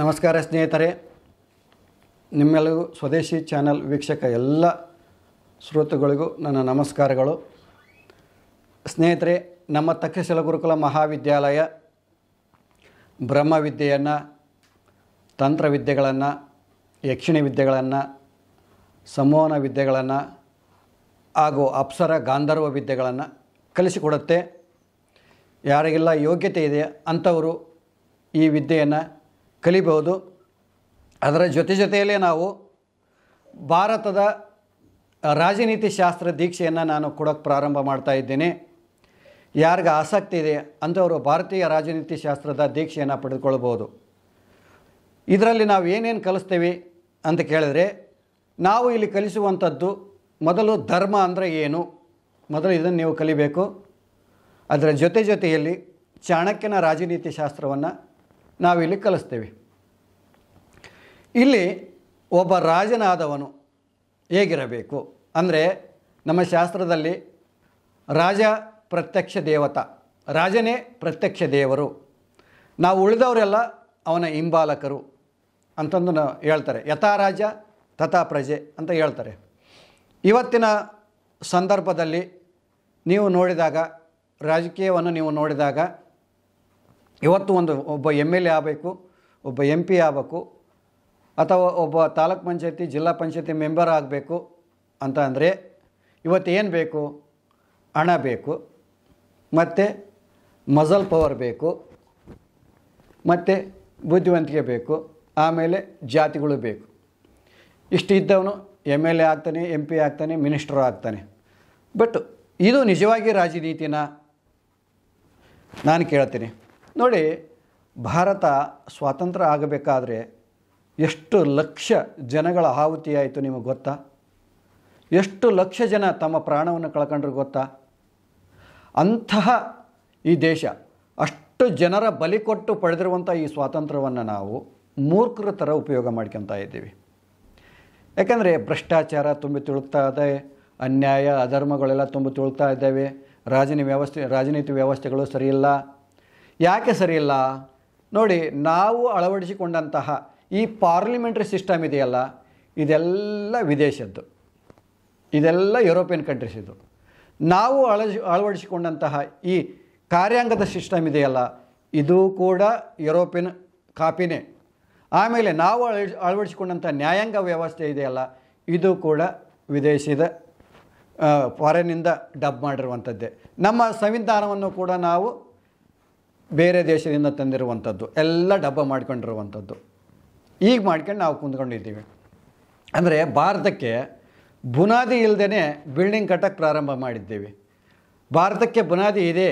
ನಮಸ್ಕಾರ ಸ್ನೇಹಿತರೆ ನಿಮ್ಮೆಲ್ಲರಿಗೂ ಸ್ವದೇಶಿ ಚಾನಲ್ ವೀಕ್ಷಕ ಎಲ್ಲ ಶ್ರೋತೃಗಳಿಗೂ ನನ್ನ ನಮಸ್ಕಾರಗಳು ಸ್ನೇಹಿತರೆ ನಮ್ಮ ತಕ್ಷಶಿಲ ಗುರುಕುಲ ಮಹಾವಿದ್ಯಾಲಯ ಬ್ರಹ್ಮವಿದ್ಯೆಯನ್ನು ತಂತ್ರವಿದ್ಯೆಗಳನ್ನು ಯಕ್ಷಿಣಿ ವಿದ್ಯೆಗಳನ್ನು ಸಂವಹನ ವಿದ್ಯೆಗಳನ್ನು ಹಾಗೂ ಅಪ್ಸರ ಗಾಂಧರ್ವ ವಿದ್ಯೆಗಳನ್ನು ಕಲಿಸಿಕೊಡುತ್ತೆ ಯಾರಿಗೆಲ್ಲ ಯೋಗ್ಯತೆ ಇದೆ ಅಂಥವರು ಈ ವಿದ್ಯೆಯನ್ನು ಕಲಿಬಹುದು ಅದರ ಜೊತೆ ಜೊತೆಯಲ್ಲೇ ನಾವು ಭಾರತದ ರಾಜನೀತಿ ಶಾಸ್ತ್ರ ದೀಕ್ಷೆಯನ್ನು ನಾನು ಕೊಡೋಕ್ಕೆ ಪ್ರಾರಂಭ ಮಾಡ್ತಾ ಇದ್ದೇನೆ ಯಾರಿಗ ಆಸಕ್ತಿ ಇದೆ ಅಂಥವರು ಭಾರತೀಯ ರಾಜನೀತಿ ಶಾಸ್ತ್ರದ ದೀಕ್ಷೆಯನ್ನು ಪಡೆದುಕೊಳ್ಬೋದು ಇದರಲ್ಲಿ ನಾವು ಏನೇನು ಕಲಿಸ್ತೀವಿ ಅಂತ ಕೇಳಿದ್ರೆ ನಾವು ಇಲ್ಲಿ ಕಲಿಸುವಂಥದ್ದು ಮೊದಲು ಧರ್ಮ ಅಂದರೆ ಏನು ಮೊದಲು ಇದನ್ನು ನೀವು ಕಲಿಬೇಕು ಅದರ ಜೊತೆ ಜೊತೆಯಲ್ಲಿ ಚಾಣಕ್ಯನ ರಾಜನೀತಿ ಶಾಸ್ತ್ರವನ್ನು ನಾವಿಲ್ಲಿ ಕಲಿಸ್ತೇವೆ ಇಲ್ಲಿ ಒಬ್ಬ ರಾಜನಾದವನು ಹೇಗಿರಬೇಕು ಅಂದರೆ ನಮ್ಮ ಶಾಸ್ತ್ರದಲ್ಲಿ ರಾಜ ಪ್ರತ್ಯಕ್ಷ ದೇವತ ರಾಜನೇ ಪ್ರತ್ಯಕ್ಷ ದೇವರು ನಾವು ಉಳಿದವರೆಲ್ಲ ಅವನ ಹಿಂಬಾಲಕರು ಅಂತಂದು ಹೇಳ್ತಾರೆ ಯಥಾ ರಾಜ ತಥಾ ಪ್ರಜೆ ಅಂತ ಹೇಳ್ತಾರೆ ಇವತ್ತಿನ ಸಂದರ್ಭದಲ್ಲಿ ನೀವು ನೋಡಿದಾಗ ರಾಜಕೀಯವನ್ನು ನೀವು ನೋಡಿದಾಗ ಇವತ್ತು ಒಂದು ಒಬ್ಬ ಎಮ್ ಎಲ್ ಎ ಆಗಬೇಕು ಒಬ್ಬ ಎಂ ಪಿ ಆಗಬೇಕು ಅಥವಾ ಒಬ್ಬ ತಾಲೂಕ್ ಪಂಚಾಯತಿ ಜಿಲ್ಲಾ ಪಂಚಾಯತಿ ಮೆಂಬರ್ ಆಗಬೇಕು ಅಂತ ಅಂದರೆ ಇವತ್ತು ಏನು ಬೇಕು ಹಣ ಬೇಕು ಮತ್ತು ಮಜಲ್ ಪವರ್ ಬೇಕು ಮತ್ತು ಬುದ್ಧಿವಂತಿಕೆ ಬೇಕು ಆಮೇಲೆ ಜಾತಿಗಳು ಬೇಕು ಇಷ್ಟು ಇದ್ದವನು ಎಮ್ ಎಲ್ ಎ ಆಗ್ತಾನೆ ಎಮ್ ಪಿ ಆಗ್ತಾನೆ ಮಿನಿಸ್ಟರ್ ಆಗ್ತಾನೆ ಬಟ್ ಇದು ನಿಜವಾಗಿ ರಾಜನೀತಿನ ನಾನು ಕೇಳ್ತೀನಿ ನೋಡಿ ಭಾರತ ಸ್ವಾತಂತ್ರ್ಯ ಆಗಬೇಕಾದ್ರೆ ಎಷ್ಟು ಲಕ್ಷ ಜನಗಳ ಆಹುತಿಯಾಯಿತು ನಿಮಗೆ ಗೊತ್ತಾ ಎಷ್ಟು ಲಕ್ಷ ಜನ ತಮ್ಮ ಪ್ರಾಣವನ್ನು ಕಳ್ಕೊಂಡ್ರೆ ಗೊತ್ತಾ ಅಂತಹ ಈ ದೇಶ ಅಷ್ಟು ಜನರ ಬಲಿ ಕೊಟ್ಟು ಪಡೆದಿರುವಂಥ ಈ ಸ್ವಾತಂತ್ರ್ಯವನ್ನು ನಾವು ಮೂರ್ಖರ ಥರ ಉಪಯೋಗ ಮಾಡ್ಕೊತ ಇದ್ದೀವಿ ಯಾಕಂದರೆ ಭ್ರಷ್ಟಾಚಾರ ತುಂಬಿ ತುಳುಕ್ತಾ ಇದೆ ಅನ್ಯಾಯ ಅಧರ್ಮಗಳೆಲ್ಲ ತುಂಬಿ ತುಳುಕ್ತಾ ಇದ್ದಾವೆ ರಾಜನ ವ್ಯವಸ್ಥೆ ರಾಜನೀತಿ ವ್ಯವಸ್ಥೆಗಳು ಸರಿಯಿಲ್ಲ ಯಾಕೆ ಸರಿಯಿಲ್ಲ ನೋಡಿ ನಾವು ಅಳವಡಿಸಿಕೊಂಡಂತಹ ಈ ಪಾರ್ಲಿಮೆಂಟ್ರಿ ಸಿಸ್ಟಮ್ ಇದೆಯಲ್ಲ ಇದೆಲ್ಲ ವಿದೇಶದ್ದು ಇದೆಲ್ಲ ಯುರೋಪಿಯನ್ ಕಂಟ್ರೀಸಿದ್ದು ನಾವು ಅಳಜ್ ಅಳವಡಿಸಿಕೊಂಡಂತಹ ಈ ಕಾರ್ಯಾಂಗದ ಸಿಸ್ಟಮ್ ಇದೆಯಲ್ಲ ಇದು ಕೂಡ ಯುರೋಪಿಯನ್ ಕಾಪಿನೇ ಆಮೇಲೆ ನಾವು ಅಳವಡಿಸಿಕೊಂಡಂಥ ನ್ಯಾಯಾಂಗ ವ್ಯವಸ್ಥೆ ಇದೆಯಲ್ಲ ಇದು ಕೂಡ ವಿದೇಶದ ಫಾರಿನಿಂದ ಡಬ್ ಮಾಡಿರುವಂಥದ್ದೇ ನಮ್ಮ ಸಂವಿಧಾನವನ್ನು ಕೂಡ ನಾವು ಬೇರೆ ದೇಶದಿಂದ ತಂದಿರುವಂಥದ್ದು ಎಲ್ಲ ಡಬ್ಬ ಮಾಡ್ಕೊಂಡಿರುವಂಥದ್ದು ಈಗ ಮಾಡ್ಕೊಂಡು ನಾವು ಕುಂದ್ಕೊಂಡಿದ್ದೀವಿ ಅಂದರೆ ಭಾರತಕ್ಕೆ ಬುನಾದಿ ಇಲ್ಲದೇ ಬಿಲ್ಡಿಂಗ್ ಕಟ್ಟಕ್ಕೆ ಪ್ರಾರಂಭ ಮಾಡಿದ್ದೀವಿ ಭಾರತಕ್ಕೆ ಬುನಾದಿ ಇದೆ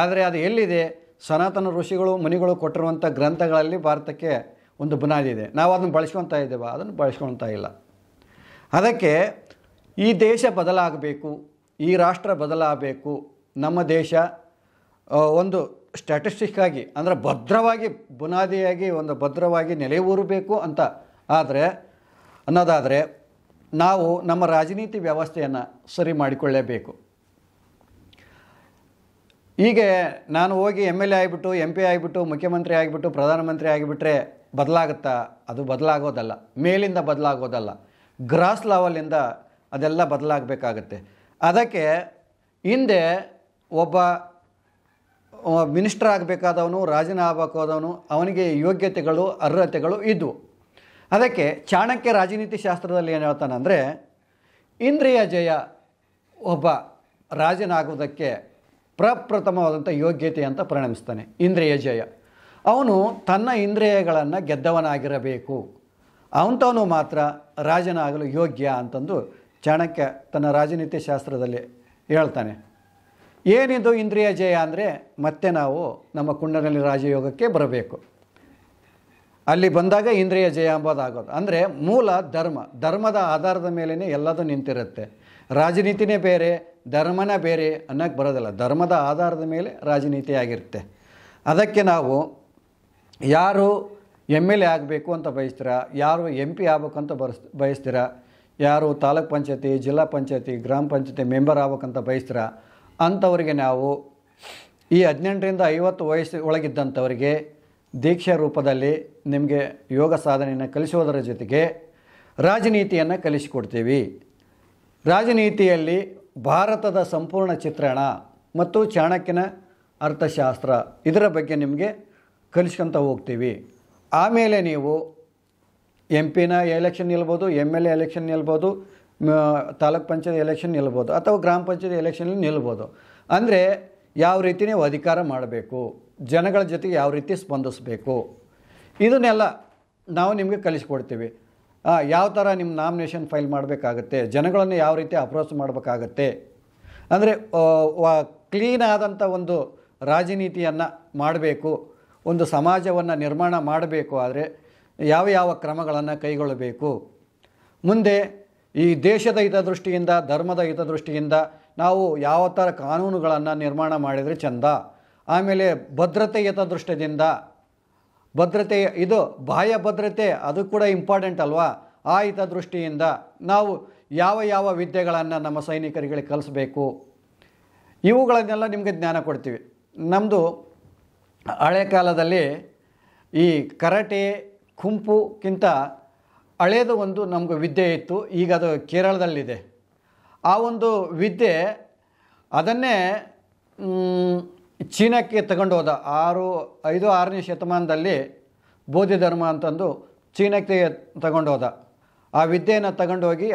ಆದರೆ ಅದು ಎಲ್ಲಿದೆ ಸನಾತನ ಋಷಿಗಳು ಮುನಿಗಳು ಕೊಟ್ಟಿರುವಂಥ ಗ್ರಂಥಗಳಲ್ಲಿ ಭಾರತಕ್ಕೆ ಒಂದು ಬುನಾದಿ ಇದೆ ನಾವು ಅದನ್ನು ಬಳಸ್ಕೊತಾ ಇದ್ದೇವೆ ಅದನ್ನು ಬಳಸ್ಕೊಳ್ತಾ ಇಲ್ಲ ಅದಕ್ಕೆ ಈ ದೇಶ ಬದಲಾಗಬೇಕು ಈ ರಾಷ್ಟ್ರ ಬದಲಾಗಬೇಕು ನಮ್ಮ ದೇಶ ಒಂದು ಸ್ಟ್ಯಾಟಿಸ್ಟಿಕ್ಕಾಗಿ ಅಂದರೆ ಭದ್ರವಾಗಿ ಬುನಾದಿಯಾಗಿ ಒಂದು ಭದ್ರವಾಗಿ ನೆಲೆ ಊರಬೇಕು ಅಂತ ಆದರೆ ಅನ್ನೋದಾದರೆ ನಾವು ನಮ್ಮ ರಾಜನೀತಿ ವ್ಯವಸ್ಥೆಯನ್ನು ಸರಿ ಮಾಡಿಕೊಳ್ಳೇಬೇಕು ಹೀಗೆ ನಾನು ಹೋಗಿ ಎಮ್ ಎಲ್ ಎ ಆಗಿಬಿಟ್ಟು ಎಂ ಪಿ ಆಗಿಬಿಟ್ಟು ಮುಖ್ಯಮಂತ್ರಿ ಆಗಿಬಿಟ್ಟು ಪ್ರಧಾನಮಂತ್ರಿ ಆಗಿಬಿಟ್ರೆ ಬದಲಾಗುತ್ತಾ ಅದು ಬದಲಾಗೋದಲ್ಲ ಮೇಲಿಂದ ಬದಲಾಗೋದಲ್ಲ ಗ್ರಾಸ್ ಲೆವೆಲಿಂದ ಅದೆಲ್ಲ ಬದಲಾಗಬೇಕಾಗತ್ತೆ ಅದಕ್ಕೆ ಹಿಂದೆ ಒಬ್ಬ ಮಿನಿಸ್ಟರ್ ಆಗಬೇಕಾದವನು ರಾಜನ ಆಗಬೇಕಾದವನು ಅವನಿಗೆ ಯೋಗ್ಯತೆಗಳು ಅರ್ಹತೆಗಳು ಇದ್ದವು ಅದಕ್ಕೆ ಚಾಣಕ್ಯ ರಾಜನೀತಿ ಶಾಸ್ತ್ರದಲ್ಲಿ ಏನು ಹೇಳ್ತಾನಂದರೆ ಇಂದ್ರಿಯ ಜಯ ಒಬ್ಬ ರಾಜನಾಗುವುದಕ್ಕೆ ಪ್ರಪ್ರಥಮವಾದಂಥ ಯೋಗ್ಯತೆ ಅಂತ ಪರಿಣಮಿಸ್ತಾನೆ ಇಂದ್ರಿಯ ಜಯ ಅವನು ತನ್ನ ಇಂದ್ರಿಯಗಳನ್ನು ಗೆದ್ದವನಾಗಿರಬೇಕು ಅಂಥವನು ಮಾತ್ರ ರಾಜನಾಗಲು ಯೋಗ್ಯ ಅಂತಂದು ಚಾಣಕ್ಯ ತನ್ನ ರಾಜನೀತಿ ಶಾಸ್ತ್ರದಲ್ಲಿ ಹೇಳ್ತಾನೆ ಏನಿದು ಇಂದ್ರಿಯ ಜಯ ಅಂದರೆ ಮತ್ತೆ ನಾವು ನಮ್ಮ ಕುಂಡನಲ್ಲಿ ರಾಜಯೋಗಕ್ಕೆ ಬರಬೇಕು ಅಲ್ಲಿ ಬಂದಾಗ ಇಂದ್ರಿಯ ಜಯ ಅಂಬೋದಾಗೋದು ಅಂದರೆ ಮೂಲ ಧರ್ಮ ಧರ್ಮದ ಆಧಾರದ ಮೇಲೇ ಎಲ್ಲದೂ ನಿಂತಿರುತ್ತೆ ರಾಜನೀತಿನೇ ಬೇರೆ ಧರ್ಮನೇ ಬೇರೆ ಅನ್ನೋಕ್ಕೆ ಬರೋದಿಲ್ಲ ಧರ್ಮದ ಆಧಾರದ ಮೇಲೆ ರಾಜನೀತಿ ಆಗಿರುತ್ತೆ ಅದಕ್ಕೆ ನಾವು ಯಾರು ಎಮ್ ಎಲ್ ಎ ಆಗಬೇಕು ಅಂತ ಬಯಸ್ತೀರಾ ಯಾರು ಎಂ ಪಿ ಆಗ್ಬೇಕಂತ ಬರಸ್ ಬಯಸ್ತೀರಾ ಯಾರು ತಾಲೂಕ್ ಪಂಚಾಯತಿ ಜಿಲ್ಲಾ ಪಂಚಾಯತಿ ಗ್ರಾಮ ಪಂಚಾಯತಿ ಮೆಂಬರ್ ಆಗ್ಬೇಕಂತ ಬಯಸ್ತೀರಾ ಅಂಥವರಿಗೆ ನಾವು ಈ ಹದಿನೆಂಟರಿಂದ ಐವತ್ತು ವಯಸ್ಸು ಒಳಗಿದ್ದಂಥವರಿಗೆ ದೀಕ್ಷೆ ರೂಪದಲ್ಲಿ ನಿಮಗೆ ಯೋಗ ಸಾಧನೆಯನ್ನು ಕಲಿಸುವುದರ ಜೊತೆಗೆ ರಾಜನೀತಿಯನ್ನು ಕಲಿಸಿಕೊಡ್ತೀವಿ ರಾಜನೀತಿಯಲ್ಲಿ ಭಾರತದ ಸಂಪೂರ್ಣ ಚಿತ್ರಣ ಮತ್ತು ಚಾಣಕ್ಯನ ಅರ್ಥಶಾಸ್ತ್ರ ಇದರ ಬಗ್ಗೆ ನಿಮಗೆ ಕಲಿಸ್ಕೊತ ಹೋಗ್ತೀವಿ ಆಮೇಲೆ ನೀವು ಎಂ ಪಿನ ಎಲೆಕ್ಷನ್ ನಿಲ್ಬೋದು ಎಮ್ ಎಲ್ ಎ ಎಲೆಕ್ಷನ್ ನಿಲ್ಬೋದು ತಾಲೂಕ್ ಪಂಚಾಯತ್ ಎಲೆಕ್ಷನ್ ನಿಲ್ಬೋದು ಅಥವಾ ಗ್ರಾಮ ಪಂಚಾಯತ್ ಎಲೆಕ್ಷನಲ್ಲಿ ನಿಲ್ಬೋದು ಅಂದರೆ ಯಾವ ರೀತಿ ನೀವು ಅಧಿಕಾರ ಮಾಡಬೇಕು ಜನಗಳ ಜೊತೆಗೆ ಯಾವ ರೀತಿ ಸ್ಪಂದಿಸಬೇಕು ಇದನ್ನೆಲ್ಲ ನಾವು ನಿಮಗೆ ಕಲಿಸ್ಕೊಡ್ತೀವಿ ಯಾವ ಥರ ನಿಮ್ಮ ನಾಮಿನೇಷನ್ ಫೈಲ್ ಮಾಡಬೇಕಾಗತ್ತೆ ಜನಗಳನ್ನು ಯಾವ ರೀತಿ ಅಪ್ರೋಚ್ ಮಾಡಬೇಕಾಗತ್ತೆ ಅಂದರೆ ಕ್ಲೀನ್ ಆದಂಥ ಒಂದು ರಾಜನೀತಿಯನ್ನು ಮಾಡಬೇಕು ಒಂದು ಸಮಾಜವನ್ನು ನಿರ್ಮಾಣ ಮಾಡಬೇಕು ಆದರೆ ಯಾವ ಯಾವ ಕ್ರಮಗಳನ್ನು ಕೈಗೊಳ್ಳಬೇಕು ಮುಂದೆ ಈ ದೇಶದ ಹಿತದೃಷ್ಟಿಯಿಂದ ಧರ್ಮದ ಹಿತದೃಷ್ಟಿಯಿಂದ ನಾವು ಯಾವ ಥರ ಕಾನೂನುಗಳನ್ನು ನಿರ್ಮಾಣ ಮಾಡಿದರೆ ಚೆಂದ ಆಮೇಲೆ ಭದ್ರತೆ ಹಿತದೃಷ್ಟಿಯಿಂದ ಭದ್ರತೆ ಇದು ಬಾಹ್ಯ ಭದ್ರತೆ ಅದು ಕೂಡ ಇಂಪಾರ್ಟೆಂಟ್ ಅಲ್ವಾ ಆ ಹಿತದೃಷ್ಟಿಯಿಂದ ನಾವು ಯಾವ ಯಾವ ವಿದ್ಯೆಗಳನ್ನು ನಮ್ಮ ಸೈನಿಕರಿಗೆ ಕಲಿಸ್ಬೇಕು ಇವುಗಳನ್ನೆಲ್ಲ ನಿಮಗೆ ಜ್ಞಾನ ಕೊಡ್ತೀವಿ ನಮ್ಮದು ಹಳೆ ಕಾಲದಲ್ಲಿ ಈ ಕರಾಟೆ ಕುಂಪುಕ್ಕಿಂತ ಹಳೇದ ಒಂದು ನಮಗೆ ವಿದ್ಯೆ ಇತ್ತು ಈಗ ಅದು ಕೇರಳದಲ್ಲಿದೆ ಆ ಒಂದು ವಿದ್ಯೆ ಅದನ್ನೇ ಚೀನಕ್ಕೆ ತಗೊಂಡು ಹೋದ ಆರು ಐದು ಆರನೇ ಶತಮಾನದಲ್ಲಿ ಬೋಧಿ ಧರ್ಮ ಅಂತಂದು ಚೀನಾಕ್ಕೆ ತಗೊಂಡೋದ ಆ ವಿದ್ಯೆಯನ್ನು ತಗೊಂಡೋಗಿ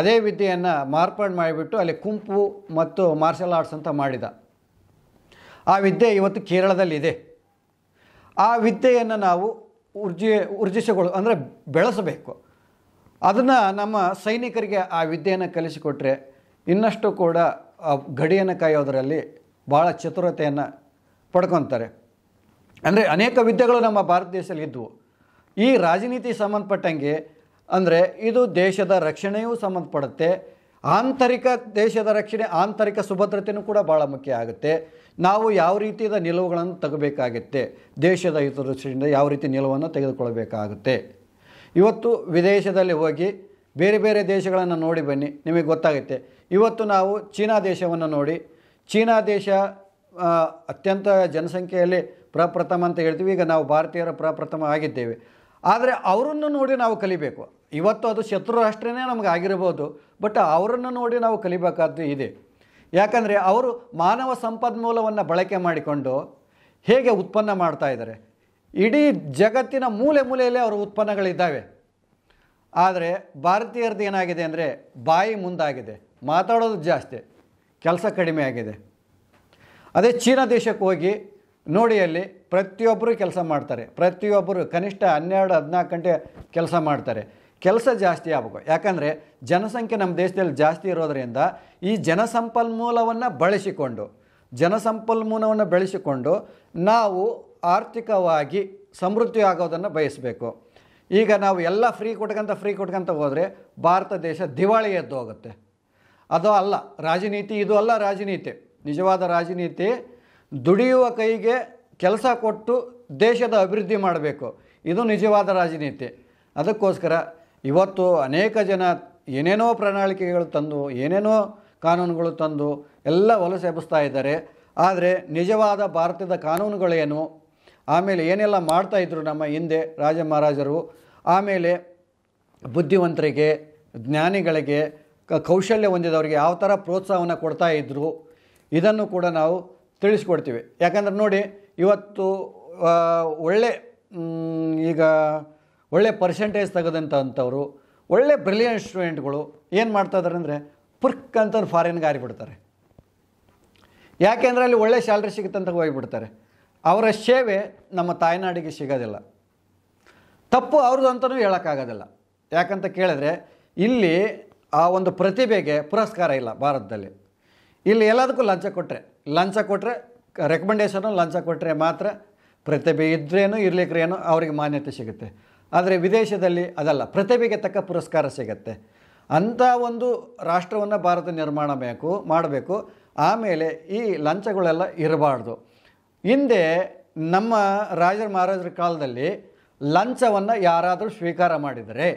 ಅದೇ ವಿದ್ಯೆಯನ್ನು ಮಾರ್ಪಾಡು ಮಾಡಿಬಿಟ್ಟು ಅಲ್ಲಿ ಕುಂಪು ಮತ್ತು ಮಾರ್ಷಲ್ ಆರ್ಟ್ಸ್ ಅಂತ ಮಾಡಿದ ಆ ವಿದ್ಯೆ ಇವತ್ತು ಕೇರಳದಲ್ಲಿದೆ ಆ ವಿದ್ಯೆಯನ್ನು ನಾವು ಊರ್ಜಿ ಊರ್ಜಿಸಗೊಳು ಅಂದರೆ ಬೆಳೆಸಬೇಕು ಅದನ್ನು ನಮ್ಮ ಸೈನಿಕರಿಗೆ ಆ ವಿದ್ಯೆಯನ್ನು ಕಲಿಸಿಕೊಟ್ರೆ ಇನ್ನಷ್ಟು ಕೂಡ ಆ ಗಡಿಯನ್ನು ಕಾಯೋದರಲ್ಲಿ ಭಾಳ ಚತುರತೆಯನ್ನು ಪಡ್ಕೊತಾರೆ ಅಂದರೆ ಅನೇಕ ವಿದ್ಯೆಗಳು ನಮ್ಮ ಭಾರತ ದೇಶದಲ್ಲಿ ಇದ್ದವು ಈ ರಾಜನೀತಿ ಸಂಬಂಧಪಟ್ಟಂಗೆ ಅಂದರೆ ಇದು ದೇಶದ ರಕ್ಷಣೆಯೂ ಸಂಬಂಧಪಡುತ್ತೆ ಆಂತರಿಕ ದೇಶದ ರಕ್ಷಣೆ ಆಂತರಿಕ ಸುಭದ್ರತೆಯೂ ಕೂಡ ಭಾಳ ಮುಖ್ಯ ಆಗುತ್ತೆ ನಾವು ಯಾವ ರೀತಿಯ ನಿಲುವುಗಳನ್ನು ತಗಬೇಕಾಗುತ್ತೆ ದೇಶದ ಹಿತದೃಷ್ಟಿಯಿಂದ ಯಾವ ರೀತಿ ನಿಲುವನ್ನು ತೆಗೆದುಕೊಳ್ಳಬೇಕಾಗುತ್ತೆ ಇವತ್ತು ವಿದೇಶದಲ್ಲಿ ಹೋಗಿ ಬೇರೆ ಬೇರೆ ದೇಶಗಳನ್ನು ನೋಡಿ ಬನ್ನಿ ನಿಮಗೆ ಗೊತ್ತಾಗುತ್ತೆ ಇವತ್ತು ನಾವು ಚೀನಾ ದೇಶವನ್ನು ನೋಡಿ ಚೀನಾ ದೇಶ ಅತ್ಯಂತ ಜನಸಂಖ್ಯೆಯಲ್ಲಿ ಪ್ರಪ್ರಥಮ ಅಂತ ಹೇಳ್ತೀವಿ ಈಗ ನಾವು ಭಾರತೀಯರ ಪ್ರಪ್ರಥಮ ಆಗಿದ್ದೇವೆ ಆದರೆ ಅವರನ್ನು ನೋಡಿ ನಾವು ಕಲಿಬೇಕು ಇವತ್ತು ಅದು ಶತ್ರು ರಾಷ್ಟ್ರನೇ ನಮಗೆ ಆಗಿರ್ಬೋದು ಬಟ್ ಅವರನ್ನು ನೋಡಿ ನಾವು ಕಲಿಬೇಕಾದ್ದು ಇದೆ ಯಾಕಂದರೆ ಅವರು ಮಾನವ ಸಂಪನ್ಮೂಲವನ್ನು ಬಳಕೆ ಮಾಡಿಕೊಂಡು ಹೇಗೆ ಉತ್ಪನ್ನ ಮಾಡ್ತಾ ಇದ್ದಾರೆ ಇಡೀ ಜಗತ್ತಿನ ಮೂಲೆ ಮೂಲೆಯಲ್ಲಿ ಅವರ ಉತ್ಪನ್ನಗಳಿದ್ದಾವೆ ಆದರೆ ಭಾರತೀಯರದ್ದು ಏನಾಗಿದೆ ಅಂದರೆ ಬಾಯಿ ಮುಂದಾಗಿದೆ ಮಾತಾಡೋದು ಜಾಸ್ತಿ ಕೆಲಸ ಕಡಿಮೆ ಆಗಿದೆ ಅದೇ ಚೀನಾ ದೇಶಕ್ಕೆ ಹೋಗಿ ನೋಡಿ ಅಲ್ಲಿ ಪ್ರತಿಯೊಬ್ಬರು ಕೆಲಸ ಮಾಡ್ತಾರೆ ಪ್ರತಿಯೊಬ್ಬರು ಕನಿಷ್ಠ ಹನ್ನೆರಡು ಹದಿನಾಲ್ಕು ಗಂಟೆ ಕೆಲಸ ಮಾಡ್ತಾರೆ ಕೆಲಸ ಜಾಸ್ತಿ ಆಗಬೇಕು ಯಾಕಂದರೆ ಜನಸಂಖ್ಯೆ ನಮ್ಮ ದೇಶದಲ್ಲಿ ಜಾಸ್ತಿ ಇರೋದರಿಂದ ಈ ಜನಸಂಪನ್ಮೂಲವನ್ನು ಬಳಸಿಕೊಂಡು ಜನಸಂಪನ್ಮೂಲವನ್ನು ಬೆಳೆಸಿಕೊಂಡು ನಾವು ಆರ್ಥಿಕವಾಗಿ ಸಮೃದ್ಧಿ ಆಗೋದನ್ನು ಬಯಸಬೇಕು ಈಗ ನಾವು ಎಲ್ಲ ಫ್ರೀ ಕೊಟ್ಕೊಂತ ಫ್ರೀ ಕೊಟ್ಕೊಂತ ಹೋದರೆ ಭಾರತ ದೇಶ ದಿವಾಳಿ ಎದ್ದು ಹೋಗುತ್ತೆ ಅದು ಅಲ್ಲ ರಾಜನೀತಿ ಇದು ಅಲ್ಲ ರಾಜನೀತಿ ನಿಜವಾದ ರಾಜನೀತಿ ದುಡಿಯುವ ಕೈಗೆ ಕೆಲಸ ಕೊಟ್ಟು ದೇಶದ ಅಭಿವೃದ್ಧಿ ಮಾಡಬೇಕು ಇದು ನಿಜವಾದ ರಾಜನೀತಿ ಅದಕ್ಕೋಸ್ಕರ ಇವತ್ತು ಅನೇಕ ಜನ ಏನೇನೋ ಪ್ರಣಾಳಿಕೆಗಳು ತಂದು ಏನೇನೋ ಕಾನೂನುಗಳು ತಂದು ಎಲ್ಲ ವಲಸೆ ಎಬ್ಬಿಸ್ತಾ ಇದ್ದಾರೆ ಆದರೆ ನಿಜವಾದ ಭಾರತದ ಕಾನೂನುಗಳೇನು ಆಮೇಲೆ ಏನೆಲ್ಲ ಮಾಡ್ತಾಯಿದ್ರು ನಮ್ಮ ಹಿಂದೆ ರಾಜ ಮಹಾರಾಜರು ಆಮೇಲೆ ಬುದ್ಧಿವಂತರಿಗೆ ಜ್ಞಾನಿಗಳಿಗೆ ಕೌಶಲ್ಯ ಹೊಂದಿದವರಿಗೆ ಯಾವ ಥರ ಪ್ರೋತ್ಸಾಹವನ್ನು ಕೊಡ್ತಾ ಇದ್ದರು ಇದನ್ನು ಕೂಡ ನಾವು ತಿಳಿಸ್ಕೊಡ್ತೀವಿ ಯಾಕಂದ್ರೆ ನೋಡಿ ಇವತ್ತು ಒಳ್ಳೆ ಈಗ ಒಳ್ಳೆ ಪರ್ಸೆಂಟೇಜ್ ತೆಗೆದಂಥ ಅಂಥವ್ರು ಒಳ್ಳೆ ಬ್ರಿಲಿಯಂಟ್ ಸ್ಟೂಡೆಂಟ್ಗಳು ಏನು ಮಾಡ್ತಾ ಅಂದರೆ ಪುರ್ಕ್ ಅಂತಂದು ಫಾರಿನ್ಗೆ ಆರಿಬಿಡ್ತಾರೆ ಯಾಕೆಂದರೆ ಅಲ್ಲಿ ಒಳ್ಳೆ ಸ್ಯಾಲ್ರಿ ಸಿಗುತ್ತಂತ ಹೋಗಿಬಿಡ್ತಾರೆ ಅವರ ಸೇವೆ ನಮ್ಮ ತಾಯ್ನಾಡಿಗೆ ಸಿಗೋದಿಲ್ಲ ತಪ್ಪು ಅವ್ರದ್ದು ಅಂತಲೂ ಹೇಳೋಕ್ಕಾಗೋದಿಲ್ಲ ಯಾಕಂತ ಕೇಳಿದ್ರೆ ಇಲ್ಲಿ ಆ ಒಂದು ಪ್ರತಿಭೆಗೆ ಪುರಸ್ಕಾರ ಇಲ್ಲ ಭಾರತದಲ್ಲಿ ಇಲ್ಲಿ ಎಲ್ಲದಕ್ಕೂ ಲಂಚ ಕೊಟ್ಟರೆ ಲಂಚ ಕೊಟ್ಟರೆ ರೆಕಮೆಂಡೇಷನು ಲಂಚ ಕೊಟ್ಟರೆ ಮಾತ್ರ ಪ್ರತಿಭೆ ಇದ್ರೇನು ಇರ್ಲಿಕ್ರೇನು ಅವರಿಗೆ ಮಾನ್ಯತೆ ಸಿಗುತ್ತೆ ಆದರೆ ವಿದೇಶದಲ್ಲಿ ಅದಲ್ಲ ಪ್ರತಿಭೆಗೆ ತಕ್ಕ ಪುರಸ್ಕಾರ ಸಿಗುತ್ತೆ ಅಂಥ ಒಂದು ರಾಷ್ಟ್ರವನ್ನು ಭಾರತ ನಿರ್ಮಾಣ ಬೇಕು ಮಾಡಬೇಕು ಆಮೇಲೆ ಈ ಲಂಚಗಳೆಲ್ಲ ಇರಬಾರ್ದು ಹಿಂದೆ ನಮ್ಮ ರಾಜರ ಮಹಾರಾಜರ ಕಾಲದಲ್ಲಿ ಲಂಚವನ್ನು ಯಾರಾದರೂ ಸ್ವೀಕಾರ ಮಾಡಿದರೆ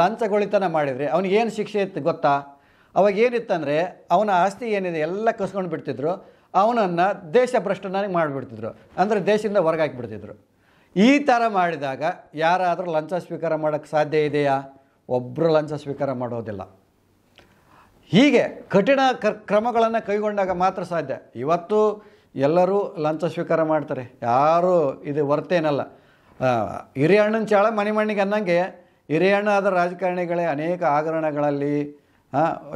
ಲಂಚಗೊಳಿತನ ಮಾಡಿದರೆ ಅವನಿಗೇನು ಶಿಕ್ಷೆ ಇತ್ತು ಗೊತ್ತಾ ಅವಾಗ ಏನಿತ್ತಂದರೆ ಅವನ ಆಸ್ತಿ ಏನಿದೆ ಎಲ್ಲ ಕಸ್ಕೊಂಡು ಬಿಡ್ತಿದ್ರು ಅವನನ್ನು ದೇಶ ಭ್ರಷ್ಟನಾಗಿ ಮಾಡಿಬಿಡ್ತಿದ್ರು ಅಂದರೆ ದೇಶದಿಂದ ಹೊರಗೆ ಹಾಕಿಬಿಡ್ತಿದ್ರು ಈ ಥರ ಮಾಡಿದಾಗ ಯಾರಾದರೂ ಲಂಚ ಸ್ವೀಕಾರ ಮಾಡೋಕ್ಕೆ ಸಾಧ್ಯ ಇದೆಯಾ ಒಬ್ಬರು ಲಂಚ ಸ್ವೀಕಾರ ಮಾಡೋದಿಲ್ಲ ಹೀಗೆ ಕಠಿಣ ಕ್ರಮಗಳನ್ನು ಕೈಗೊಂಡಾಗ ಮಾತ್ರ ಸಾಧ್ಯ ಇವತ್ತು ಎಲ್ಲರೂ ಲಂಚ ಸ್ವೀಕಾರ ಮಾಡ್ತಾರೆ ಯಾರೂ ಇದು ವರ್ತೇನಲ್ಲ ಹಿರಿಯಣ್ಣನ ಚಾಳ ಮನೆ ಮಣ್ಣಿಗೆ ಅನ್ನಂಗೆ ಹಿರಿಯಣ್ಣ ಆದ ರಾಜಕಾರಣಿಗಳೇ ಅನೇಕ ಆಗರಣಗಳಲ್ಲಿ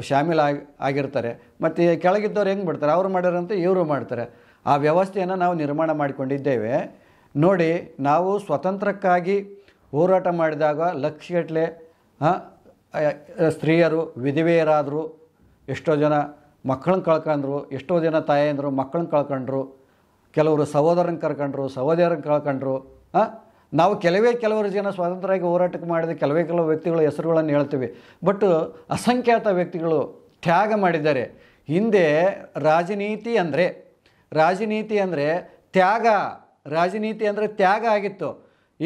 ಶಾಮೀಲ್ ಆಗಿ ಆಗಿರ್ತಾರೆ ಮತ್ತು ಕೆಳಗಿದ್ದವ್ರು ಹೆಂಗೆ ಬಿಡ್ತಾರೆ ಅವರು ಮಾಡ್ಯಾರಂತೆ ಇವರು ಮಾಡ್ತಾರೆ ಆ ವ್ಯವಸ್ಥೆಯನ್ನು ನಾವು ನಿರ್ಮಾಣ ಮಾಡಿಕೊಂಡಿದ್ದೇವೆ ನೋಡಿ ನಾವು ಸ್ವತಂತ್ರಕ್ಕಾಗಿ ಹೋರಾಟ ಮಾಡಿದಾಗ ಲಕ್ಷಗಟ್ಟಲೆ ಸ್ತ್ರೀಯರು ವಿಧವೆಯರಾದರು ಎಷ್ಟೋ ಜನ ಮಕ್ಕಳನ್ನ ಕಳ್ಕೊಂಡ್ರು ಎಷ್ಟೋ ಜನ ತಾಯಂದರು ಮಕ್ಕಳನ್ನ ಕಳ್ಕೊಂಡ್ರು ಕೆಲವರು ಸಹೋದರನ ಕರ್ಕೊಂಡ್ರು ಸಹೋದರನ ಕಳ್ಕೊಂಡ್ರು ಹಾಂ ನಾವು ಕೆಲವೇ ಕೆಲವರು ಜನ ಸ್ವಾತಂತ್ರ್ಯವಾಗಿ ಹೋರಾಟಕ್ಕೆ ಮಾಡಿದ ಕೆಲವೇ ಕೆಲವು ವ್ಯಕ್ತಿಗಳ ಹೆಸರುಗಳನ್ನು ಹೇಳ್ತೀವಿ ಬಟ್ ಅಸಂಖ್ಯಾತ ವ್ಯಕ್ತಿಗಳು ತ್ಯಾಗ ಮಾಡಿದ್ದಾರೆ ಹಿಂದೆ ರಾಜನೀತಿ ಅಂದರೆ ರಾಜನೀತಿ ಅಂದರೆ ತ್ಯಾಗ ರಾಜನೀತಿ ಅಂದರೆ ತ್ಯಾಗ ಆಗಿತ್ತು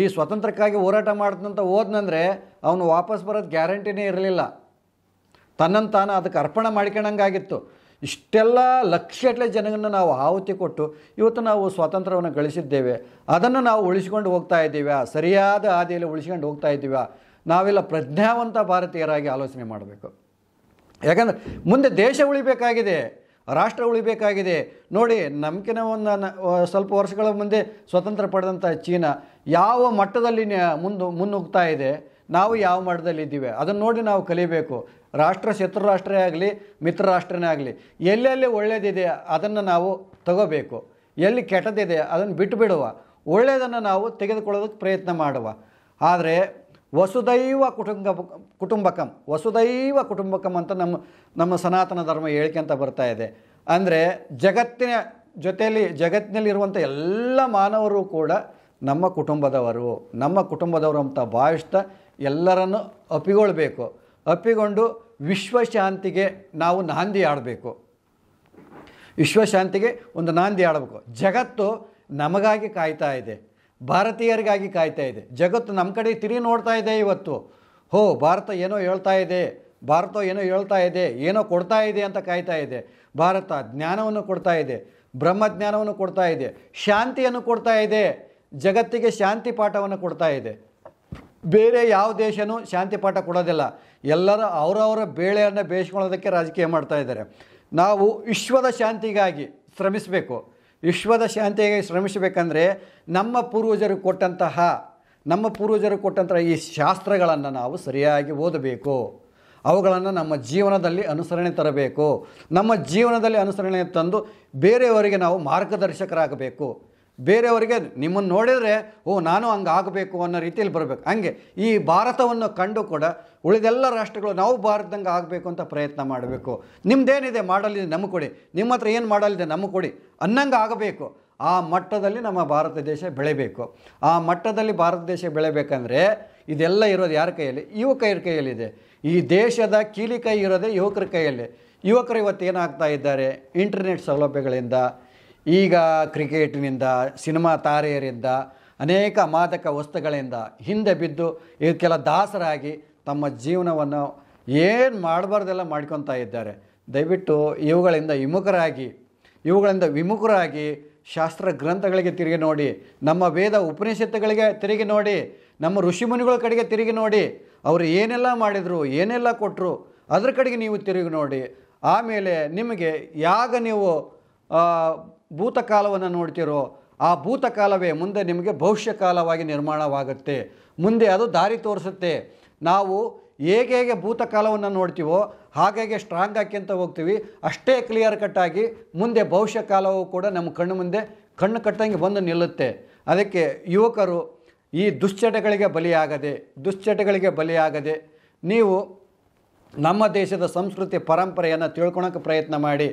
ಈ ಸ್ವತಂತ್ರಕ್ಕಾಗಿ ಹೋರಾಟ ಮಾಡಿದಂಥ ಹೋದ್ನಂದರೆ ಅವನು ವಾಪಸ್ ಬರೋದು ಗ್ಯಾರಂಟಿನೇ ಇರಲಿಲ್ಲ ತನ್ನಂತಾನ ಅದಕ್ಕೆ ಅರ್ಪಣೆ ಮಾಡ್ಕೊಳಂಗಾಗಿತ್ತು ಇಷ್ಟೆಲ್ಲ ಲಕ್ಷಗಟ್ಟಲೆ ಜನಗಳನ್ನ ನಾವು ಆಹುತಿ ಕೊಟ್ಟು ಇವತ್ತು ನಾವು ಸ್ವಾತಂತ್ರ್ಯವನ್ನು ಗಳಿಸಿದ್ದೇವೆ ಅದನ್ನು ನಾವು ಉಳಿಸಿಕೊಂಡು ಹೋಗ್ತಾ ಇದ್ದೀವ ಸರಿಯಾದ ಹಾದಿಯಲ್ಲಿ ಉಳಿಸ್ಕೊಂಡು ಹೋಗ್ತಾ ಇದ್ದೀವ ನಾವೆಲ್ಲ ಪ್ರಜ್ಞಾವಂತ ಭಾರತೀಯರಾಗಿ ಆಲೋಚನೆ ಮಾಡಬೇಕು ಯಾಕಂದರೆ ಮುಂದೆ ದೇಶ ಉಳಿಬೇಕಾಗಿದೆ ರಾಷ್ಟ್ರ ಉಳಿಬೇಕಾಗಿದೆ ನೋಡಿ ನಮ್ಕಿನ ಒಂದು ಸ್ವಲ್ಪ ವರ್ಷಗಳ ಮುಂದೆ ಸ್ವತಂತ್ರ ಪಡೆದಂಥ ಚೀನಾ ಯಾವ ಮಟ್ಟದಲ್ಲಿ ಮುಂದೆ ಮುನ್ನುಗ್ತಾ ಇದೆ ನಾವು ಯಾವ ಮಟ್ಟದಲ್ಲಿ ಇದ್ದೀವಿ ಅದನ್ನು ನೋಡಿ ನಾವು ಕಲಿಬೇಕು ರಾಷ್ಟ್ರ ಶತ್ರು ರಾಷ್ಟ್ರೇ ಆಗಲಿ ಮಿತ್ರ ರಾಷ್ಟ್ರನೇ ಆಗಲಿ ಎಲ್ಲೆಲ್ಲಿ ಒಳ್ಳೆಯದಿದೆ ಅದನ್ನು ನಾವು ತಗೋಬೇಕು ಎಲ್ಲಿ ಕೆಟ್ಟದಿದೆ ಅದನ್ನು ಬಿಟ್ಟು ಬಿಡುವ ಒಳ್ಳೆಯದನ್ನು ನಾವು ತೆಗೆದುಕೊಳ್ಳೋದಕ್ಕೆ ಪ್ರಯತ್ನ ಮಾಡುವ ಆದರೆ ವಸುದೈವ ಕುಟುಂಬ ಕುಟುಂಬಕಂ ವಸುದೈವ ಕುಟುಂಬಕಂ ಅಂತ ನಮ್ಮ ನಮ್ಮ ಸನಾತನ ಧರ್ಮ ಅಂತ ಬರ್ತಾ ಇದೆ ಅಂದರೆ ಜಗತ್ತಿನ ಜೊತೆಯಲ್ಲಿ ಜಗತ್ತಿನಲ್ಲಿರುವಂಥ ಎಲ್ಲ ಮಾನವರು ಕೂಡ ನಮ್ಮ ಕುಟುಂಬದವರು ನಮ್ಮ ಕುಟುಂಬದವರು ಅಂತ ಭಾವಿಸ್ತಾ ಎಲ್ಲರನ್ನು ಅಪ್ಪಿಗೊಳ್ಬೇಕು ಅಪ್ಪಿಕೊಂಡು ವಿಶ್ವಶಾಂತಿಗೆ ನಾವು ನಾಂದಿ ಆಡಬೇಕು ವಿಶ್ವಶಾಂತಿಗೆ ಒಂದು ನಾಂದಿ ಆಡಬೇಕು ಜಗತ್ತು ನಮಗಾಗಿ ಕಾಯ್ತಾ ಇದೆ ಭಾರತೀಯರಿಗಾಗಿ ಕಾಯ್ತಾ ಇದೆ ಜಗತ್ತು ನಮ್ಮ ಕಡೆ ತಿರಿ ನೋಡ್ತಾ ಇದೆ ಇವತ್ತು ಹೋ ಭಾರತ ಏನೋ ಹೇಳ್ತಾ ಇದೆ ಭಾರತ ಏನೋ ಹೇಳ್ತಾ ಇದೆ ಏನೋ ಕೊಡ್ತಾ ಇದೆ ಅಂತ ಕಾಯ್ತಾ ಇದೆ ಭಾರತ ಜ್ಞಾನವನ್ನು ಕೊಡ್ತಾ ಇದೆ ಬ್ರಹ್ಮಜ್ಞಾನವನ್ನು ಕೊಡ್ತಾ ಇದೆ ಶಾಂತಿಯನ್ನು ಕೊಡ್ತಾ ಇದೆ ಜಗತ್ತಿಗೆ ಶಾಂತಿ ಪಾಠವನ್ನು ಕೊಡ್ತಾ ಇದೆ ಬೇರೆ ಯಾವ ದೇಶನೂ ಶಾಂತಿ ಪಾಠ ಕೊಡೋದಿಲ್ಲ ಎಲ್ಲರ ಅವರವರ ಬೇಳೆಯನ್ನು ಬೇಯಿಸ್ಕೊಳ್ಳೋದಕ್ಕೆ ರಾಜಕೀಯ ಮಾಡ್ತಾ ಇದ್ದಾರೆ ನಾವು ವಿಶ್ವದ ಶಾಂತಿಗಾಗಿ ಶ್ರಮಿಸಬೇಕು ವಿಶ್ವದ ಶಾಂತಿಗಾಗಿ ಶ್ರಮಿಸಬೇಕಂದ್ರೆ ನಮ್ಮ ಪೂರ್ವಜರು ಕೊಟ್ಟಂತಹ ನಮ್ಮ ಪೂರ್ವಜರು ಕೊಟ್ಟಂತಹ ಈ ಶಾಸ್ತ್ರಗಳನ್ನು ನಾವು ಸರಿಯಾಗಿ ಓದಬೇಕು ಅವುಗಳನ್ನು ನಮ್ಮ ಜೀವನದಲ್ಲಿ ಅನುಸರಣೆ ತರಬೇಕು ನಮ್ಮ ಜೀವನದಲ್ಲಿ ಅನುಸರಣೆ ತಂದು ಬೇರೆಯವರಿಗೆ ನಾವು ಮಾರ್ಗದರ್ಶಕರಾಗಬೇಕು ಬೇರೆಯವರಿಗೆ ನಿಮ್ಮನ್ನು ನೋಡಿದರೆ ಓ ನಾನು ಹಂಗೆ ಆಗಬೇಕು ಅನ್ನೋ ರೀತಿಯಲ್ಲಿ ಬರಬೇಕು ಹಂಗೆ ಈ ಭಾರತವನ್ನು ಕಂಡು ಕೂಡ ಉಳಿದೆಲ್ಲ ರಾಷ್ಟ್ರಗಳು ನಾವು ಭಾರತದಂಗೆ ಆಗಬೇಕು ಅಂತ ಪ್ರಯತ್ನ ಮಾಡಬೇಕು ನಿಮ್ಮದೇನಿದೆ ಮಾಡಲಿದೆ ನಮಗೆ ಕೊಡಿ ನಿಮ್ಮ ಹತ್ರ ಏನು ಮಾಡಲಿದೆ ನಮ್ಮ ಕೊಡಿ ಅನ್ನಂಗೆ ಆಗಬೇಕು ಆ ಮಟ್ಟದಲ್ಲಿ ನಮ್ಮ ಭಾರತ ದೇಶ ಬೆಳೆಯಬೇಕು ಆ ಮಟ್ಟದಲ್ಲಿ ಭಾರತ ದೇಶ ಬೆಳೆಬೇಕಂದ್ರೆ ಇದೆಲ್ಲ ಇರೋದು ಯಾರ ಕೈಯಲ್ಲಿ ಯುವಕರ ಕೈಯಲ್ಲಿದೆ ಈ ದೇಶದ ಕೀಲಿ ಕೈ ಇರೋದೇ ಯುವಕರ ಕೈಯಲ್ಲಿ ಯುವಕರು ಇವತ್ತು ಏನಾಗ್ತಾ ಇದ್ದಾರೆ ಇಂಟರ್ನೆಟ್ ಸೌಲಭ್ಯಗಳಿಂದ ಈಗ ಕ್ರಿಕೆಟಿನಿಂದ ಸಿನಿಮಾ ತಾರೆಯರಿಂದ ಅನೇಕ ಮಾದಕ ವಸ್ತುಗಳಿಂದ ಹಿಂದೆ ಬಿದ್ದು ಇದಕ್ಕೆಲ್ಲ ದಾಸರಾಗಿ ತಮ್ಮ ಜೀವನವನ್ನು ಏನು ಮಾಡಬಾರ್ದೆಲ್ಲ ಮಾಡ್ಕೊತಾ ಇದ್ದಾರೆ ದಯವಿಟ್ಟು ಇವುಗಳಿಂದ ವಿಮುಖರಾಗಿ ಇವುಗಳಿಂದ ವಿಮುಖರಾಗಿ ಶಾಸ್ತ್ರ ಗ್ರಂಥಗಳಿಗೆ ತಿರುಗಿ ನೋಡಿ ನಮ್ಮ ವೇದ ಉಪನಿಷತ್ತುಗಳಿಗೆ ತಿರುಗಿ ನೋಡಿ ನಮ್ಮ ಋಷಿಮುನಿಗಳ ಕಡೆಗೆ ತಿರುಗಿ ನೋಡಿ ಅವರು ಏನೆಲ್ಲ ಮಾಡಿದರು ಏನೆಲ್ಲ ಕೊಟ್ಟರು ಅದ್ರ ಕಡೆಗೆ ನೀವು ತಿರುಗಿ ನೋಡಿ ಆಮೇಲೆ ನಿಮಗೆ ಯಾಗ ನೀವು ಭೂತಕಾಲವನ್ನು ನೋಡ್ತಿರೋ ಆ ಭೂತಕಾಲವೇ ಮುಂದೆ ನಿಮಗೆ ಭವಿಷ್ಯ ಕಾಲವಾಗಿ ನಿರ್ಮಾಣವಾಗುತ್ತೆ ಮುಂದೆ ಅದು ದಾರಿ ತೋರಿಸುತ್ತೆ ನಾವು ಹೇಗೆ ಹೇಗೆ ಭೂತಕಾಲವನ್ನು ನೋಡ್ತೀವೋ ಹಾಗಾಗಿ ಸ್ಟ್ರಾಂಗ್ ಅಂತ ಹೋಗ್ತೀವಿ ಅಷ್ಟೇ ಕ್ಲಿಯರ್ ಕಟ್ಟಾಗಿ ಮುಂದೆ ಭವಿಷ್ಯ ಕಾಲವೂ ಕೂಡ ನಮ್ಮ ಕಣ್ಣು ಮುಂದೆ ಕಣ್ಣು ಕಟ್ಟಂಗೆ ಬಂದು ನಿಲ್ಲುತ್ತೆ ಅದಕ್ಕೆ ಯುವಕರು ಈ ದುಶ್ಚಟಗಳಿಗೆ ಬಲಿಯಾಗದೆ ದುಶ್ಚಟಗಳಿಗೆ ಬಲಿಯಾಗದೆ ನೀವು ನಮ್ಮ ದೇಶದ ಸಂಸ್ಕೃತಿ ಪರಂಪರೆಯನ್ನು ತಿಳ್ಕೊಳಕ್ಕೆ ಪ್ರಯತ್ನ ಮಾಡಿ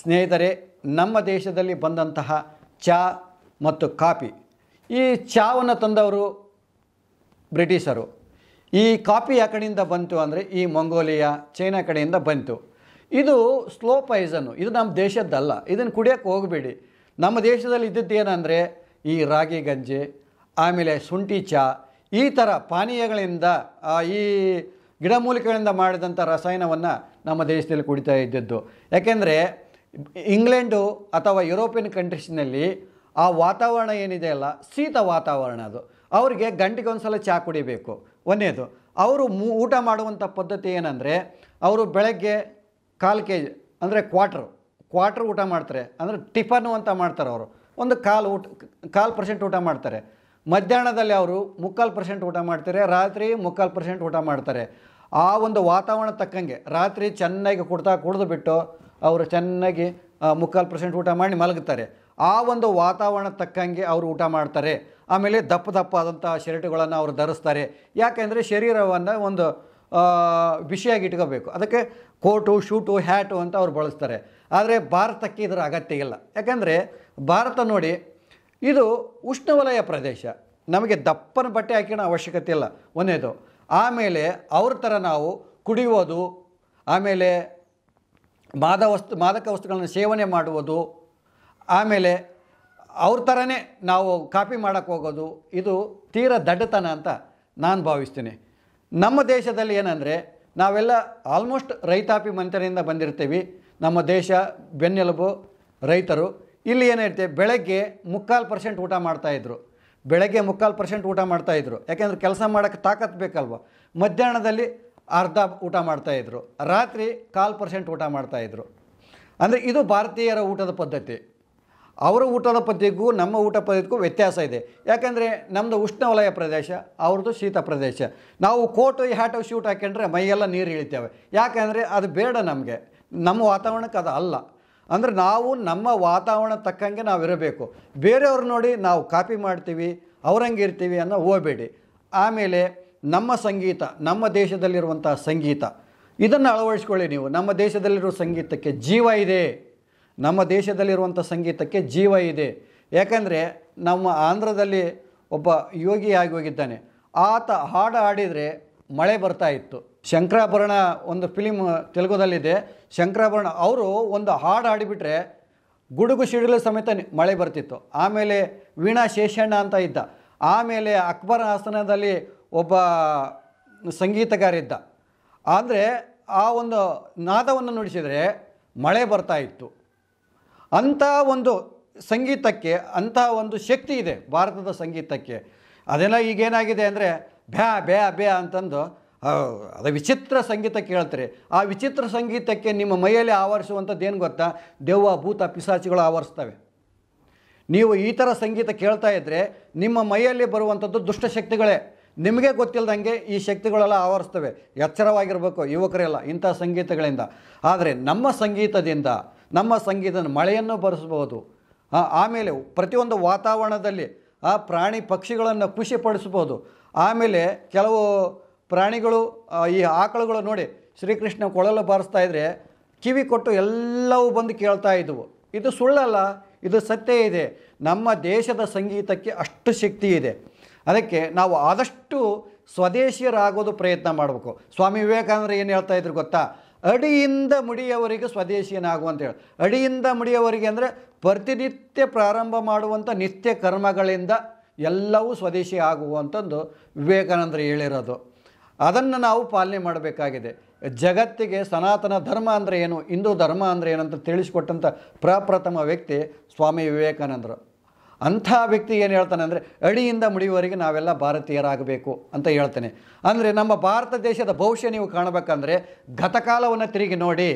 ಸ್ನೇಹಿತರೆ ನಮ್ಮ ದೇಶದಲ್ಲಿ ಬಂದಂತಹ ಚಾ ಮತ್ತು ಕಾಫಿ ಈ ಚಾವನ್ನು ತಂದವರು ಬ್ರಿಟಿಷರು ಈ ಕಾಫಿ ಆ ಕಡೆಯಿಂದ ಬಂತು ಅಂದರೆ ಈ ಮಂಗೋಲಿಯಾ ಚೈನಾ ಕಡೆಯಿಂದ ಬಂತು ಇದು ಸ್ಲೋ ಪೈಸನ್ನು ಇದು ನಮ್ಮ ದೇಶದ್ದಲ್ಲ ಇದನ್ನು ಕುಡಿಯೋಕ್ಕೆ ಹೋಗಬೇಡಿ ನಮ್ಮ ದೇಶದಲ್ಲಿ ಏನಂದರೆ ಈ ರಾಗಿ ಗಂಜಿ ಆಮೇಲೆ ಶುಂಠಿ ಚಾ ಈ ಥರ ಪಾನೀಯಗಳಿಂದ ಈ ಗಿಡಮೂಲಿಕೆಗಳಿಂದ ಮಾಡಿದಂಥ ರಸಾಯನವನ್ನು ನಮ್ಮ ದೇಶದಲ್ಲಿ ಕುಡಿತಾ ಇದ್ದದ್ದು ಯಾಕೆಂದರೆ ಇಂಗ್ಲೆಂಡು ಅಥವಾ ಯುರೋಪಿಯನ್ ಕಂಟ್ರೀಸ್ನಲ್ಲಿ ಆ ವಾತಾವರಣ ಏನಿದೆ ಅಲ್ಲ ಶೀತ ವಾತಾವರಣ ಅದು ಅವರಿಗೆ ಗಂಟೆಗೆ ಒಂದು ಸಲ ಚಹಾ ಕುಡಿಬೇಕು ಒಂದೇದು ಅವರು ಮೂ ಊಟ ಮಾಡುವಂಥ ಪದ್ಧತಿ ಏನಂದರೆ ಅವರು ಬೆಳಗ್ಗೆ ಕಾಲು ಕೆ ಜಿ ಅಂದರೆ ಕ್ವಾಟ್ರು ಕ್ವಾರ್ಟ್ರ್ ಊಟ ಮಾಡ್ತಾರೆ ಅಂದರೆ ಟಿಫನ್ನು ಅಂತ ಮಾಡ್ತಾರೆ ಅವರು ಒಂದು ಕಾಲು ಊಟ ಕಾಲು ಪರ್ಸೆಂಟ್ ಊಟ ಮಾಡ್ತಾರೆ ಮಧ್ಯಾಹ್ನದಲ್ಲಿ ಅವರು ಮುಕ್ಕಾಲು ಪರ್ಸೆಂಟ್ ಊಟ ಮಾಡ್ತಾರೆ ರಾತ್ರಿ ಮುಕ್ಕಾಲು ಪರ್ಸೆಂಟ್ ಊಟ ಮಾಡ್ತಾರೆ ಆ ಒಂದು ವಾತಾವರಣ ತಕ್ಕಂಗೆ ರಾತ್ರಿ ಚೆನ್ನಾಗಿ ಕುಡ್ತಾ ಕುಡಿದು ಬಿಟ್ಟು ಅವರು ಚೆನ್ನಾಗಿ ಮುಕ್ಕಾಲು ಪರ್ಸೆಂಟ್ ಊಟ ಮಾಡಿ ಮಲಗುತ್ತಾರೆ ಆ ಒಂದು ವಾತಾವರಣ ತಕ್ಕಂಗೆ ಅವರು ಊಟ ಮಾಡ್ತಾರೆ ಆಮೇಲೆ ದಪ್ಪ ದಪ್ಪ ಆದಂಥ ಶರ್ಟ್ಗಳನ್ನು ಅವರು ಧರಿಸ್ತಾರೆ ಯಾಕೆಂದರೆ ಶರೀರವನ್ನು ಒಂದು ಬಿಸಿಯಾಗಿ ಇಟ್ಕೋಬೇಕು ಅದಕ್ಕೆ ಕೋಟು ಶೂಟು ಹ್ಯಾಟು ಅಂತ ಅವ್ರು ಬಳಸ್ತಾರೆ ಆದರೆ ಭಾರತಕ್ಕೆ ಇದರ ಅಗತ್ಯ ಇಲ್ಲ ಯಾಕೆಂದರೆ ಭಾರತ ನೋಡಿ ಇದು ಉಷ್ಣವಲಯ ಪ್ರದೇಶ ನಮಗೆ ದಪ್ಪನ ಬಟ್ಟೆ ಹಾಕಿನ ಅವಶ್ಯಕತೆ ಇಲ್ಲ ಒಂದೇದು ಆಮೇಲೆ ಅವ್ರ ಥರ ನಾವು ಕುಡಿಯೋದು ಆಮೇಲೆ ಮಾದ ವಸ್ತು ಮಾದಕ ವಸ್ತುಗಳನ್ನು ಸೇವನೆ ಮಾಡುವುದು ಆಮೇಲೆ ಅವ್ರ ಥರನೇ ನಾವು ಕಾಪಿ ಮಾಡೋಕ್ಕೆ ಹೋಗೋದು ಇದು ತೀರ ದಡ್ಡತನ ಅಂತ ನಾನು ಭಾವಿಸ್ತೀನಿ ನಮ್ಮ ದೇಶದಲ್ಲಿ ಏನಂದರೆ ನಾವೆಲ್ಲ ಆಲ್ಮೋಸ್ಟ್ ರೈತಾಪಿ ಮಂತ್ರಿಯಿಂದ ಬಂದಿರ್ತೀವಿ ನಮ್ಮ ದೇಶ ಬೆನ್ನೆಲುಬು ರೈತರು ಇಲ್ಲಿ ಏನಿರ್ತೀವಿ ಬೆಳಗ್ಗೆ ಮುಕ್ಕಾಲು ಪರ್ಸೆಂಟ್ ಊಟ ಮಾಡ್ತಾಯಿದ್ರು ಬೆಳಗ್ಗೆ ಮುಕ್ಕಾಲು ಪರ್ಸೆಂಟ್ ಊಟ ಮಾಡ್ತಾಯಿದ್ರು ಯಾಕೆಂದರೆ ಕೆಲಸ ಮಾಡೋಕ್ಕೆ ತಾಕತ್ ಬೇಕಲ್ವ ಮಧ್ಯಾಹ್ನದಲ್ಲಿ ಅರ್ಧ ಊಟ ಮಾಡ್ತಾಯಿದ್ರು ರಾತ್ರಿ ಕಾಲು ಪರ್ಸೆಂಟ್ ಊಟ ಮಾಡ್ತಾಯಿದ್ರು ಅಂದರೆ ಇದು ಭಾರತೀಯರ ಊಟದ ಪದ್ಧತಿ ಅವರ ಊಟದ ಪದ್ಧತಿಗೂ ನಮ್ಮ ಊಟ ಪದ್ಧತಿಗೂ ವ್ಯತ್ಯಾಸ ಇದೆ ಯಾಕಂದರೆ ನಮ್ಮದು ಉಷ್ಣವಲಯ ಪ್ರದೇಶ ಅವ್ರದ್ದು ಶೀತ ಪ್ರದೇಶ ನಾವು ಕೋಟು ಹ್ಯಾಟ್ ಶೂಟ್ ಹಾಕೊಂಡ್ರೆ ಮೈಯೆಲ್ಲ ನೀರು ಇಳಿತೇವೆ ಯಾಕೆಂದರೆ ಅದು ಬೇಡ ನಮಗೆ ನಮ್ಮ ವಾತಾವರಣಕ್ಕೆ ಅದು ಅಲ್ಲ ಅಂದರೆ ನಾವು ನಮ್ಮ ವಾತಾವರಣ ತಕ್ಕಂಗೆ ನಾವು ಇರಬೇಕು ಬೇರೆಯವ್ರು ನೋಡಿ ನಾವು ಕಾಪಿ ಮಾಡ್ತೀವಿ ಅವ್ರಂಗೆ ಇರ್ತೀವಿ ಅನ್ನೋ ಹೋಗಬೇಡಿ ಆಮೇಲೆ ನಮ್ಮ ಸಂಗೀತ ನಮ್ಮ ದೇಶದಲ್ಲಿರುವಂಥ ಸಂಗೀತ ಇದನ್ನು ಅಳವಡಿಸ್ಕೊಳ್ಳಿ ನೀವು ನಮ್ಮ ದೇಶದಲ್ಲಿರುವ ಸಂಗೀತಕ್ಕೆ ಜೀವ ಇದೆ ನಮ್ಮ ದೇಶದಲ್ಲಿರುವಂಥ ಸಂಗೀತಕ್ಕೆ ಜೀವ ಇದೆ ಯಾಕಂದರೆ ನಮ್ಮ ಆಂಧ್ರದಲ್ಲಿ ಒಬ್ಬ ಯೋಗಿ ಆಗಿ ಹೋಗಿದ್ದಾನೆ ಆತ ಹಾಡು ಹಾಡಿದರೆ ಮಳೆ ಬರ್ತಾ ಇತ್ತು ಶಂಕರಾಭರಣ ಒಂದು ಫಿಲಿಮ್ ತೆಲುಗುದಲ್ಲಿದೆ ಶಂಕರಾಭರಣ ಅವರು ಒಂದು ಹಾಡು ಹಾಡಿಬಿಟ್ರೆ ಗುಡುಗು ಸಿಡಿಲು ಸಮೇತ ಮಳೆ ಬರ್ತಿತ್ತು ಆಮೇಲೆ ವೀಣಾ ಶೇಷಣ್ಣ ಅಂತ ಇದ್ದ ಆಮೇಲೆ ಅಕ್ಬರ್ ಆಸನದಲ್ಲಿ ಒಬ್ಬ ಸಂಗೀತಗಾರಿದ್ದ ಆದರೆ ಆ ಒಂದು ನಾದವನ್ನು ನುಡಿಸಿದರೆ ಮಳೆ ಬರ್ತಾ ಇತ್ತು ಅಂಥ ಒಂದು ಸಂಗೀತಕ್ಕೆ ಅಂಥ ಒಂದು ಶಕ್ತಿ ಇದೆ ಭಾರತದ ಸಂಗೀತಕ್ಕೆ ಅದೆಲ್ಲ ಈಗೇನಾಗಿದೆ ಅಂದರೆ ಬ್ಯಾ ಬ್ಯಾ ಬ್ಯಾ ಅಂತಂದು ಅದು ವಿಚಿತ್ರ ಸಂಗೀತ ಕೇಳ್ತಾರೆ ಆ ವಿಚಿತ್ರ ಸಂಗೀತಕ್ಕೆ ನಿಮ್ಮ ಮೈಯಲ್ಲಿ ಆವರಿಸುವಂಥದ್ದು ಏನು ಗೊತ್ತಾ ದೆವ್ವ ಭೂತ ಪಿಸಾಚಿಗಳು ಆವರಿಸ್ತವೆ ನೀವು ಈ ಥರ ಸಂಗೀತ ಕೇಳ್ತಾ ಇದ್ದರೆ ನಿಮ್ಮ ಮೈಯಲ್ಲಿ ಬರುವಂಥದ್ದು ದುಷ್ಟಶಕ್ತಿಗಳೇ ನಿಮಗೆ ಗೊತ್ತಿಲ್ಲದಂಗೆ ಈ ಶಕ್ತಿಗಳೆಲ್ಲ ಆವರಿಸ್ತವೆ ಎಚ್ಚರವಾಗಿರಬೇಕು ಯುವಕರೆಲ್ಲ ಇಂಥ ಸಂಗೀತಗಳಿಂದ ಆದರೆ ನಮ್ಮ ಸಂಗೀತದಿಂದ ನಮ್ಮ ಸಂಗೀತದ ಮಳೆಯನ್ನು ಬರೆಸ್ಬೋದು ಆಮೇಲೆ ಪ್ರತಿಯೊಂದು ವಾತಾವರಣದಲ್ಲಿ ಆ ಪ್ರಾಣಿ ಪಕ್ಷಿಗಳನ್ನು ಖುಷಿಪಡಿಸ್ಬೋದು ಆಮೇಲೆ ಕೆಲವು ಪ್ರಾಣಿಗಳು ಈ ಆಕಳುಗಳು ನೋಡಿ ಶ್ರೀಕೃಷ್ಣ ಕೊಳಲು ಬಾರಿಸ್ತಾ ಇದ್ದರೆ ಕಿವಿ ಕೊಟ್ಟು ಎಲ್ಲವೂ ಬಂದು ಕೇಳ್ತಾ ಇದ್ದವು ಇದು ಸುಳ್ಳಲ್ಲ ಇದು ಸತ್ಯ ಇದೆ ನಮ್ಮ ದೇಶದ ಸಂಗೀತಕ್ಕೆ ಅಷ್ಟು ಶಕ್ತಿ ಇದೆ ಅದಕ್ಕೆ ನಾವು ಆದಷ್ಟು ಸ್ವದೇಶಿಯರಾಗೋದು ಪ್ರಯತ್ನ ಮಾಡಬೇಕು ಸ್ವಾಮಿ ವಿವೇಕಾನಂದರು ಏನು ಹೇಳ್ತಾ ಇದ್ರು ಗೊತ್ತಾ ಅಡಿಯಿಂದ ಮುಡಿಯವರಿಗೆ ಸ್ವದೇಶಿಯನಾಗು ಹೇಳಿ ಅಡಿಯಿಂದ ಮುಡಿಯವರಿಗೆ ಅಂದರೆ ಪ್ರತಿನಿತ್ಯ ಪ್ರಾರಂಭ ಮಾಡುವಂಥ ನಿತ್ಯ ಕರ್ಮಗಳಿಂದ ಎಲ್ಲವೂ ಸ್ವದೇಶಿ ಆಗುವಂಥದ್ದು ವಿವೇಕಾನಂದರು ಹೇಳಿರೋದು ಅದನ್ನು ನಾವು ಪಾಲನೆ ಮಾಡಬೇಕಾಗಿದೆ ಜಗತ್ತಿಗೆ ಸನಾತನ ಧರ್ಮ ಅಂದರೆ ಏನು ಹಿಂದೂ ಧರ್ಮ ಅಂದರೆ ಏನಂತ ತಿಳಿಸಿಕೊಟ್ಟಂಥ ಪ್ರಪ್ರಥಮ ವ್ಯಕ್ತಿ ಸ್ವಾಮಿ ವಿವೇಕಾನಂದರು ಅಂಥ ವ್ಯಕ್ತಿ ಏನು ಹೇಳ್ತಾನೆ ಅಂದರೆ ಅಡಿಯಿಂದ ಮುಡಿಯುವವರೆಗೆ ನಾವೆಲ್ಲ ಭಾರತೀಯರಾಗಬೇಕು ಅಂತ ಹೇಳ್ತಾನೆ ಅಂದರೆ ನಮ್ಮ ಭಾರತ ದೇಶದ ಭವಿಷ್ಯ ನೀವು ಕಾಣಬೇಕಂದ್ರೆ ಗತಕಾಲವನ್ನು ತಿರುಗಿ ನೋಡಿ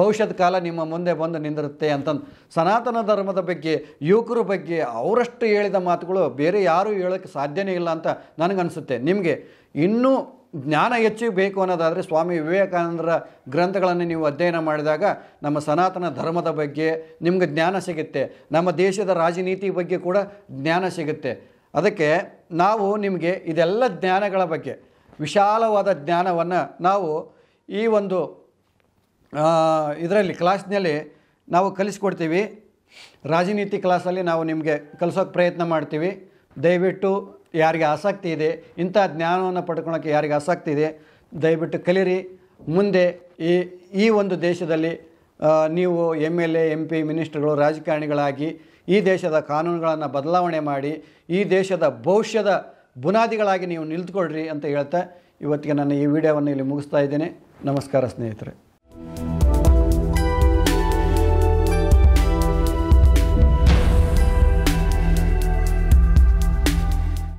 ಭವಿಷ್ಯದ ಕಾಲ ನಿಮ್ಮ ಮುಂದೆ ಬಂದು ನಿಂದಿರುತ್ತೆ ಅಂತಂದು ಸನಾತನ ಧರ್ಮದ ಬಗ್ಗೆ ಯುವಕರ ಬಗ್ಗೆ ಅವರಷ್ಟು ಹೇಳಿದ ಮಾತುಗಳು ಬೇರೆ ಯಾರೂ ಹೇಳೋಕ್ಕೆ ಸಾಧ್ಯನೇ ಇಲ್ಲ ಅಂತ ನನಗನ್ಸುತ್ತೆ ನಿಮಗೆ ಇನ್ನೂ ಜ್ಞಾನ ಹೆಚ್ಚು ಬೇಕು ಅನ್ನೋದಾದರೆ ಸ್ವಾಮಿ ವಿವೇಕಾನಂದರ ಗ್ರಂಥಗಳನ್ನು ನೀವು ಅಧ್ಯಯನ ಮಾಡಿದಾಗ ನಮ್ಮ ಸನಾತನ ಧರ್ಮದ ಬಗ್ಗೆ ನಿಮ್ಗೆ ಜ್ಞಾನ ಸಿಗುತ್ತೆ ನಮ್ಮ ದೇಶದ ರಾಜನೀತಿ ಬಗ್ಗೆ ಕೂಡ ಜ್ಞಾನ ಸಿಗುತ್ತೆ ಅದಕ್ಕೆ ನಾವು ನಿಮಗೆ ಇದೆಲ್ಲ ಜ್ಞಾನಗಳ ಬಗ್ಗೆ ವಿಶಾಲವಾದ ಜ್ಞಾನವನ್ನು ನಾವು ಈ ಒಂದು ಇದರಲ್ಲಿ ಕ್ಲಾಸ್ನಲ್ಲಿ ನಾವು ಕಲಿಸ್ಕೊಡ್ತೀವಿ ರಾಜನೀತಿ ಕ್ಲಾಸಲ್ಲಿ ನಾವು ನಿಮಗೆ ಕಲಿಸೋಕ್ಕೆ ಪ್ರಯತ್ನ ಮಾಡ್ತೀವಿ ದಯವಿಟ್ಟು ಯಾರಿಗೆ ಆಸಕ್ತಿ ಇದೆ ಇಂಥ ಜ್ಞಾನವನ್ನು ಪಡ್ಕೊಳ್ಳೋಕ್ಕೆ ಯಾರಿಗೆ ಆಸಕ್ತಿ ಇದೆ ದಯವಿಟ್ಟು ಕಲಿರಿ ಮುಂದೆ ಈ ಈ ಒಂದು ದೇಶದಲ್ಲಿ ನೀವು M L A M P ಮಿನಿಸ್ಟರ್ಗಳು ರಾಜಕಾರಣಿಗಳಾಗಿ ಈ ದೇಶದ ಕಾನೂನುಗಳನ್ನು ಬದಲಾವಣೆ ಮಾಡಿ ಈ ದೇಶದ ಭವಿಷ್ಯದ ಬುನಾದಿಗಳಾಗಿ ನೀವು ನಿಲ್ತ್ಕೊಳ್ರಿ ಅಂತ ಹೇಳ್ತಾ ಇವತ್ತಿಗೆ ನಾನು ಈ ವಿಡಿಯೋವನ್ನು ಇಲ್ಲಿ ಮುಗಿಸ್ತಾ ಇದ್ದೇನೆ ನಮಸ್ಕಾರ ಸ್ನೇಹಿತರೆ